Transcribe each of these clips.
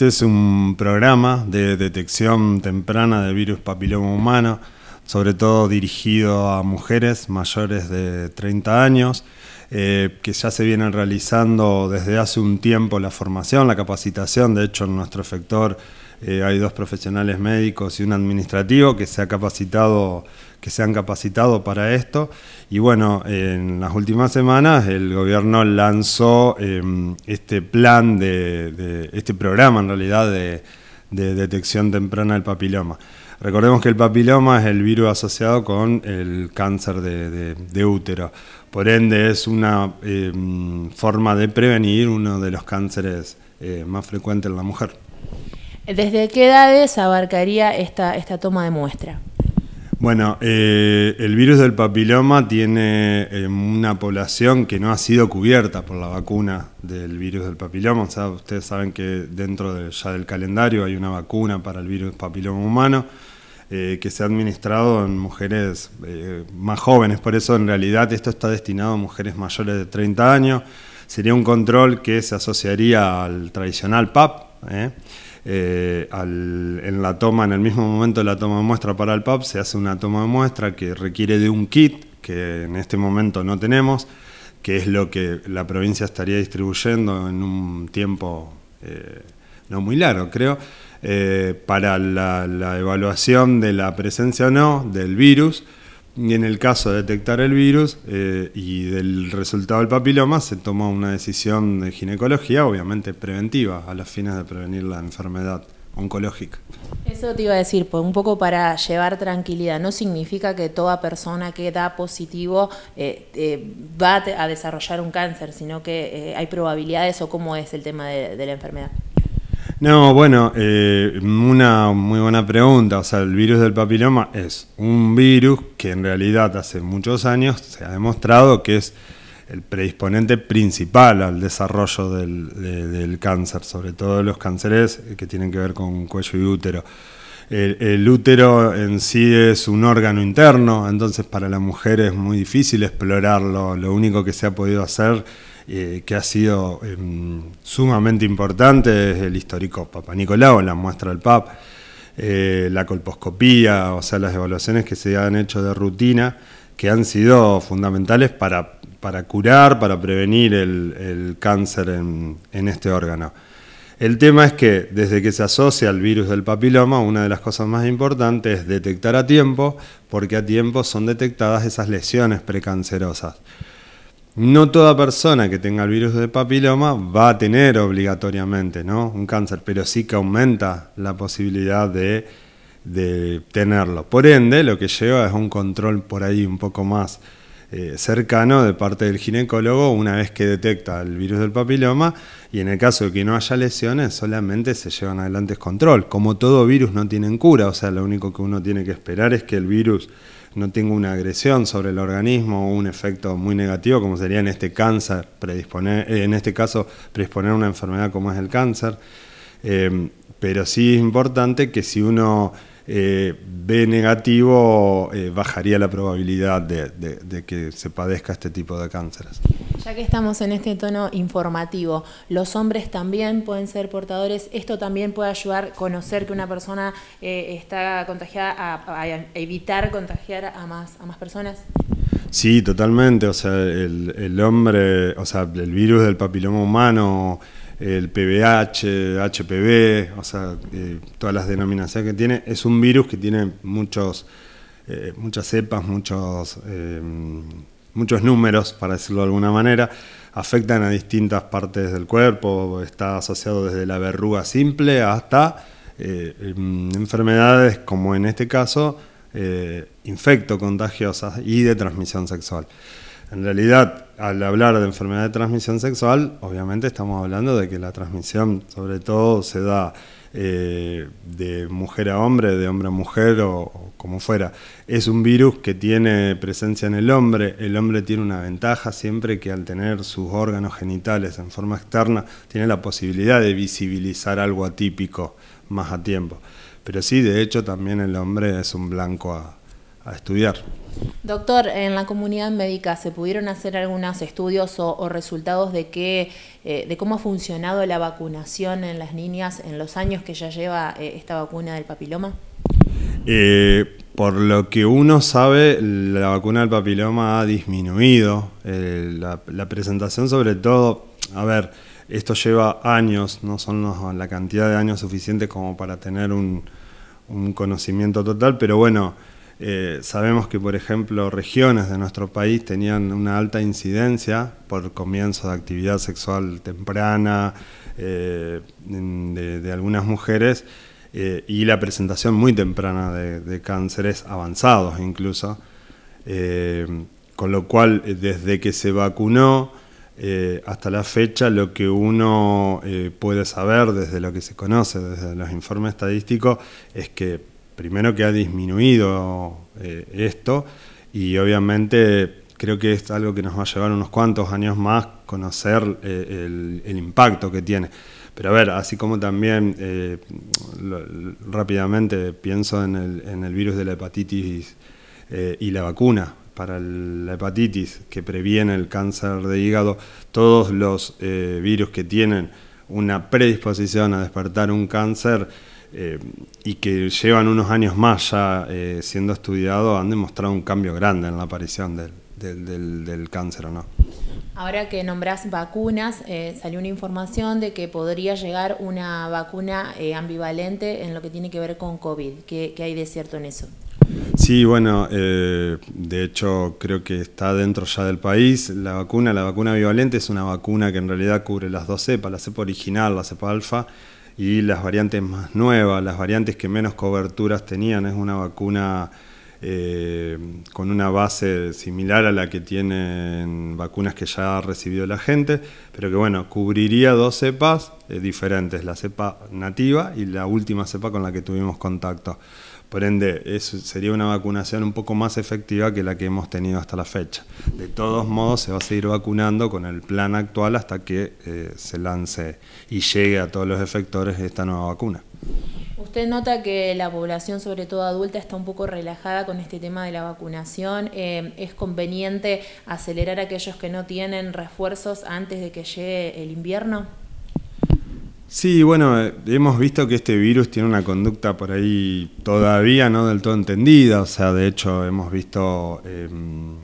Este es un programa de detección temprana de virus papiloma humano, sobre todo dirigido a mujeres mayores de 30 años, eh, que ya se vienen realizando desde hace un tiempo la formación, la capacitación, de hecho en nuestro efector eh, hay dos profesionales médicos y un administrativo que se ha capacitado que se han capacitado para esto y bueno en las últimas semanas el gobierno lanzó em, este plan de, este programa en realidad de, detección temprana del papiloma recordemos que el papiloma es el virus asociado con el cáncer de, útero por ende es una em, forma de prevenir uno de los cánceres eh, más frecuentes en la mujer. ¿Desde qué edades abarcaría esta, esta toma de muestra? Bueno, eh, el virus del papiloma tiene eh, una población que no ha sido cubierta por la vacuna del virus del papiloma. O sea, ustedes saben que dentro ya del calendario hay una vacuna para el virus papiloma humano eh, que se ha administrado en mujeres más jóvenes. Por eso, en realidad, esto está destinado a mujeres mayores de 30 años. Sería un control que se asociaría al tradicional PAP. Eh, en la toma, en el mismo momento de la toma de muestra para el PAP, se hace una toma de muestra que requiere de un kit que en este momento no tenemos, que es lo que la provincia estaría distribuyendo en un tiempo eh, no muy largo, creo, eh, para la, evaluación de la presencia o no del virus y en el caso de detectar el virus eh, y del resultado del papiloma, se toma una decisión de ginecología, obviamente preventiva, a los fines de prevenir la enfermedad oncológica. Eso te iba a decir, pues un poco para llevar tranquilidad. No significa que toda persona que da positivo eh, eh, va a desarrollar un cáncer, sino que hay probabilidades o cómo es el tema de la enfermedad. No, bueno, eh, una muy buena pregunta. O sea, el virus del papiloma es un virus que en realidad hace muchos años se ha demostrado que es el predisponente principal al desarrollo del, cáncer, sobre todo los cánceres que tienen que ver con cuello y útero. El, el, útero en sí es un órgano interno, entonces para la mujer es muy difícil explorarlo. Lo único que se ha podido hacer eh, que ha sido em, sumamente importante, es el histórico Papa Nicolau, la muestra del PAP, eh, la colposcopía, o sea, las evaluaciones que se han hecho de rutina, que han sido fundamentales para, curar, para prevenir el, cáncer en, en este órgano. El tema es que desde que se asocia al virus del papiloma, una de las cosas más importantes es detectar a tiempo, porque a tiempo son detectadas esas lesiones precancerosas no toda persona que tenga el virus de papiloma va a tener obligatoriamente un cáncer, pero sí que aumenta la posibilidad de, tenerlo. Por ende, lo que lleva es un control por ahí un poco más eh, cercano de parte del ginecólogo una vez que detecta el virus del papiloma y en el caso de que no haya lesiones solamente se llevan adelante el control. Como todo virus no tienen cura, o sea, lo único que uno tiene que esperar es que el virus no tengo una agresión sobre el organismo o un efecto muy negativo como sería en este cáncer, predisponer, eh, en este caso predisponer una enfermedad como es el cáncer. Eh, pero sí es importante que si uno eh, B negativo eh, bajaría la probabilidad de, que se padezca este tipo de cánceres. Ya que estamos en este tono informativo, los hombres también pueden ser portadores, esto también puede ayudar a conocer que una persona eh, está contagiada, a, evitar contagiar a más, a más personas. Sí, totalmente, o sea, el hombre, o sea, el virus del papiloma humano el PBH, HPV, o sea, eh, todas las denominaciones que tiene. Es un virus que tiene muchos, eh, muchas cepas, muchos, eh, muchos números, para decirlo de alguna manera. Afectan a distintas partes del cuerpo, está asociado desde la verruga simple hasta em, enfermedades como en este caso, infecto contagiosas y de transmisión sexual. En realidad, al hablar de enfermedad de transmisión sexual, obviamente estamos hablando de que la transmisión sobre todo se da eh, de mujer a hombre, de hombre a mujer o, o, como fuera. Es un virus que tiene presencia en el hombre. El hombre tiene una ventaja siempre que al tener sus órganos genitales en forma externa tiene la posibilidad de visibilizar algo atípico más a tiempo. Pero sí, de hecho, también el hombre es un blanco a, estudiar. Doctor, en la comunidad médica se pudieron hacer algunos estudios o, resultados de qué, eh, de cómo ha funcionado la vacunación en las niñas en los años que ya lleva eh, esta vacuna del papiloma. Eh, por lo que uno sabe, la vacuna del papiloma ha disminuido la, presentación, sobre todo, a ver, esto lleva años, no son los, la cantidad de años suficientes como para tener un, un conocimiento total, pero bueno. Eh, sabemos que, por ejemplo, regiones de nuestro país tenían una alta incidencia por comienzo de actividad sexual temprana eh, de, algunas mujeres eh, y la presentación muy temprana de cánceres avanzados incluso. con lo cual, desde que se vacunó hasta la fecha, lo que uno puede saber desde lo que se conoce, desde los informes estadísticos, es que primero que ha disminuido eh, esto y obviamente creo que es algo que nos va a llevar unos cuantos años más conocer eh, el, impacto que tiene. Pero a ver, así como también eh, rápidamente pienso en el, virus de la hepatitis y la vacuna para la hepatitis que previene el cáncer de hígado, todos los virus que tienen una predisposición a despertar un cáncer, eh, y que llevan unos años más ya eh, siendo estudiados, han demostrado un cambio grande en la aparición del, del, del, cáncer o no. Ahora que nombrás vacunas, eh, salió una información de que podría llegar una vacuna ambivalente en lo que tiene que ver con COVID. ¿Qué, hay de cierto en eso? Sí, bueno, de hecho creo que está dentro ya del país la vacuna. La vacuna ambivalente es una vacuna que en realidad cubre las dos cepas, la cepa original, la cepa alfa y las variantes más nuevas, las variantes que menos coberturas tenían. Es una vacuna eh, con una base similar a la que tienen vacunas que ya ha recibido la gente, pero que bueno, cubriría dos cepas eh, diferentes, la cepa nativa y la última cepa con la que tuvimos contacto. Por ende, eso sería una vacunación un poco más efectiva que la que hemos tenido hasta la fecha. De todos modos, se va a seguir vacunando con el plan actual hasta que eh, se lance y llegue a todos los efectores esta nueva vacuna. Usted nota que la población, sobre todo adulta, está un poco relajada con este tema de la vacunación. Eh, ¿Es conveniente acelerar a aquellos que no tienen refuerzos antes de que llegue el invierno? Sí, bueno, eh, hemos visto que este virus tiene una conducta por ahí todavía no del todo entendida, o sea, de hecho hemos visto em,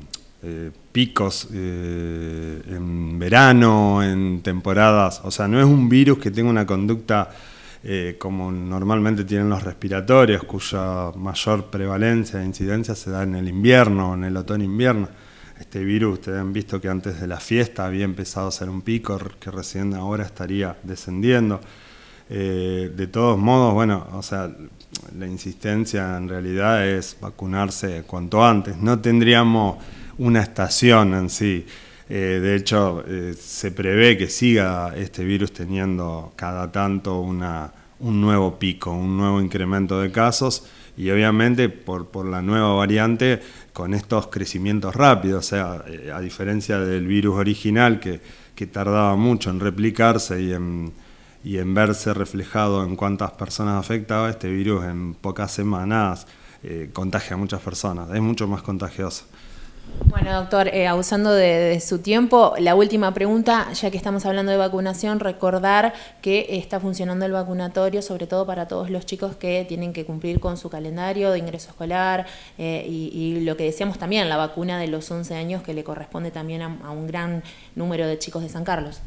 eh, picos eh, en verano, en temporadas, o sea, no es un virus que tenga una conducta como normalmente tienen los respiratorios, cuya mayor prevalencia e incidencia se da en el invierno, en el otoño-invierno. Este virus, ustedes han visto que antes de la fiesta había empezado a ser un pico, que recién ahora estaría descendiendo. Eh, de todos modos, bueno, o sea, la insistencia en realidad es vacunarse cuanto antes. No tendríamos una estación en sí. Eh, de hecho, eh, se prevé que siga este virus teniendo cada tanto un nuevo pico, un nuevo incremento de casos y obviamente por, por la nueva variante con estos crecimientos rápidos, o sea, eh, a diferencia del virus original que, que tardaba mucho en replicarse y en, y en verse reflejado en cuántas personas afectaba, este virus en pocas semanas eh, contagia a muchas personas, es mucho más contagioso. Bueno, doctor, eh, abusando de, su tiempo, la última pregunta, ya que estamos hablando de vacunación, recordar que está funcionando el vacunatorio, sobre todo para todos los chicos que tienen que cumplir con su calendario de ingreso escolar eh, y, lo que decíamos también, la vacuna de los 11 años que le corresponde también a, un gran número de chicos de San Carlos.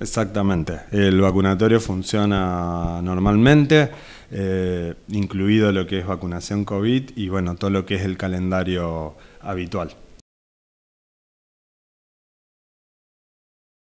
Exactamente, el vacunatorio funciona normalmente. Eh, incluido lo que es vacunación COVID y bueno, todo lo que es el calendario habitual.